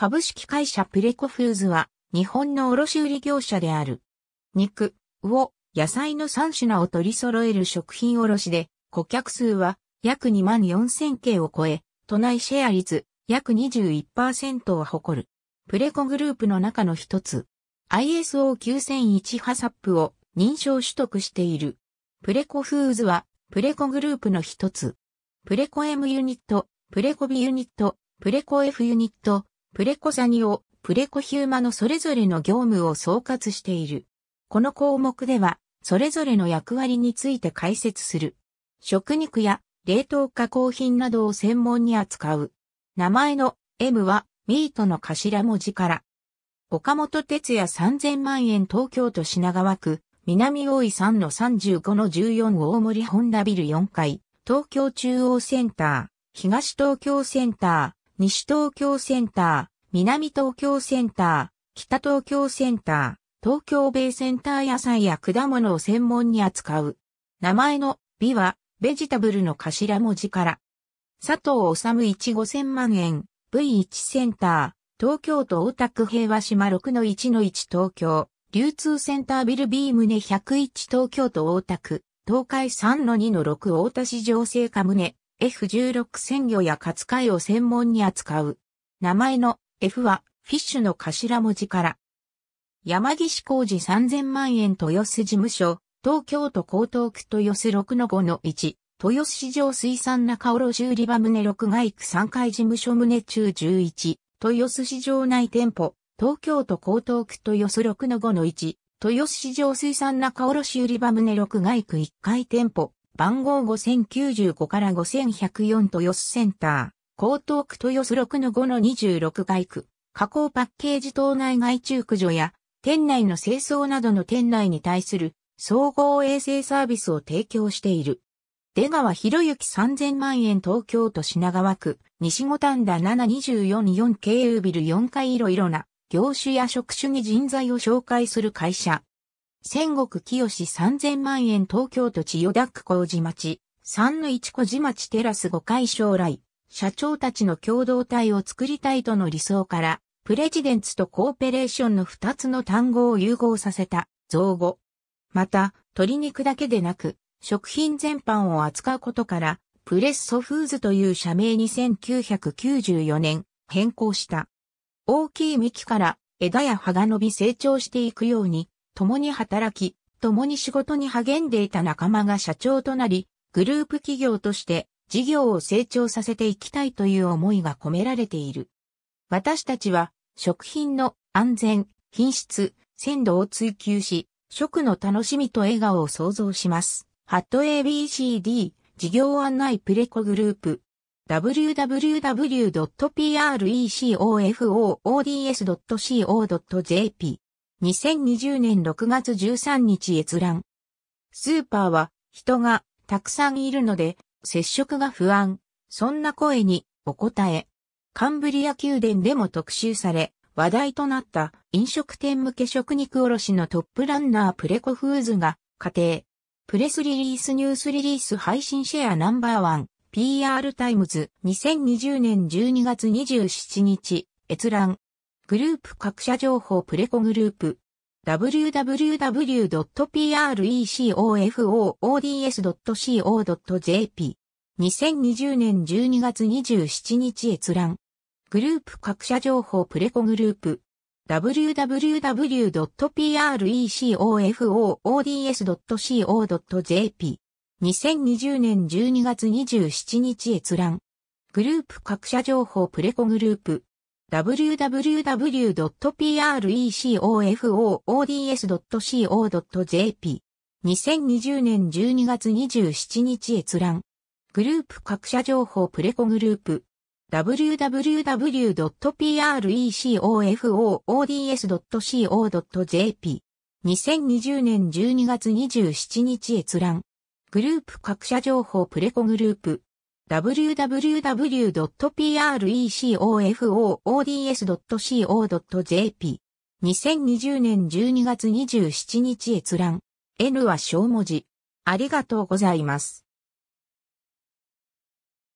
株式会社プレコフーズは、日本の卸売業者である。肉、魚、野菜の3品を取り揃える食品卸で、顧客数は約2万4000件を超え、都内シェア率約21%を誇る。プレコグループの中の一つ、ISO9001 ハサップを認証取得している。プレコフーズは、プレコグループの一つ。プレコ M ユニット、プレコ B ユニット、プレコ F ユニット、プレコザニオ、プレコヒューマのそれぞれの業務を総括している。この項目では、それぞれの役割について解説する。食肉や冷凍加工品などを専門に扱う。名前の M はミートの頭文字から。岡本哲也3000万円東京都品川区、南大井3の35の14大森ホンダビル4階、東京中央センター、東東京センター、西東京センター、南東京センター、北東京センター、東京ベイセンター野菜や果物を専門に扱う。名前の美は、ベジタブルの頭文字から。佐藤治1 5000万円、V1 センター、東京都大田区平和島6-1-1東京、流通センタービル B 棟101東京都大田区、東海3-2-6大田市場成果棟、F16 鮮魚やカツカイを専門に扱う。名前の F はフィッシュの頭文字から。山岸工事3000万円豊洲事務所、東京都江東区豊洲6の5の1、豊洲市場水産中卸売場棟6外区3階事務所棟中11、豊洲市場内店舗、東京都江東区豊洲6の5の1、豊洲市場水産中卸売場棟6外区1階店舗、番号5095から5104豊洲センター、江東区豊洲6 5 26外区、加工パッケージ島内外中駆除や、店内の清掃などの店内に対する総合衛生サービスを提供している。出川博之3000万円東京都品川区、西五反田724-4経由ビル4階いろいろな業種や職種に人材を紹介する会社。戦国清志3000万円東京都千代田区麹町、三の一小麹町テラス5回将来、社長たちの共同体を作りたいとの理想から、プレジデンツとコーペレーションの2つの単語を融合させた造語。また、鶏肉だけでなく、食品全般を扱うことから、プレッソフーズという社名に1994年変更した。大きい幹から枝や葉が伸び成長していくように、共に働き、共に仕事に励んでいた仲間が社長となり、グループ企業として事業を成長させていきたいという思いが込められている。私たちは食品の安全、品質、鮮度を追求し、食の楽しみと笑顔を創造します。ハット ABCD 事業案内プレコグループ w w w p r e c o f o o d s c o j p 2020年6月13日閲覧。スーパーは人がたくさんいるので接触が不安。そんな声にお答え。カンブリア宮殿でも特集され話題となった飲食店向け食肉卸のトップランナープレコフーズが家庭。プレスリリースニュースリリース配信シェアナンバーワン PR タイムズ2020年12月27日閲覧。グループ各社情報プレコグループ www.precofoods.co.jp 2020年12月27日閲覧グループ各社情報プレコグループ www.precofoods.co.jp 2020年12月27日閲覧グループ各社情報プレコグループ www.precofoods.co.jp。2020年12月27日閲覧。グループ各社情報プレコグループ。www.precofoods.co.jp。2020年12月27日閲覧。グループ各社情報プレコグループ。www.precofoods.co.jp。2020年12月27日閲覧。N は小文字。ありがとうございます。